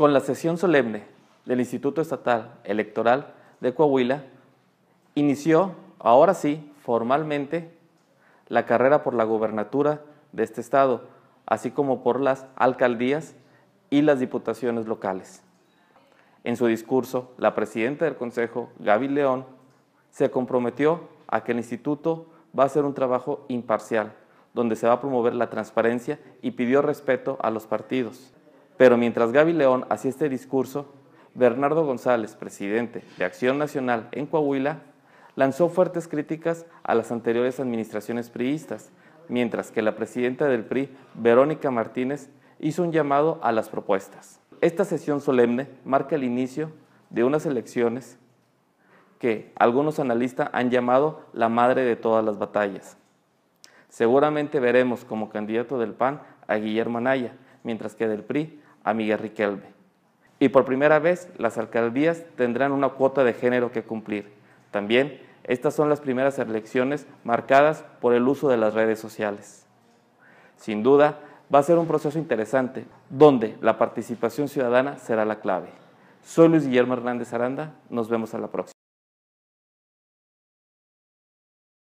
con la sesión solemne del Instituto Estatal Electoral de Coahuila, inició, ahora sí, formalmente, la carrera por la gobernatura de este estado, así como por las alcaldías y las diputaciones locales. En su discurso, la presidenta del Consejo, Gaby León, se comprometió a que el instituto va a hacer un trabajo imparcial, donde se va a promover la transparencia y pidió respeto a los partidos. Pero mientras Gaby León hacía este discurso, Bernardo González, presidente de Acción Nacional en Coahuila, lanzó fuertes críticas a las anteriores administraciones priistas, mientras que la presidenta del PRI, Verónica Martínez, hizo un llamado a las propuestas. Esta sesión solemne marca el inicio de unas elecciones que algunos analistas han llamado la madre de todas las batallas. Seguramente veremos como candidato del PAN a Guillermo Anaya, mientras que del PRI amiga Riquelme. Y por primera vez las alcaldías tendrán una cuota de género que cumplir. También estas son las primeras elecciones marcadas por el uso de las redes sociales. Sin duda, va a ser un proceso interesante donde la participación ciudadana será la clave. Soy Luis Guillermo Hernández Aranda, nos vemos a la próxima.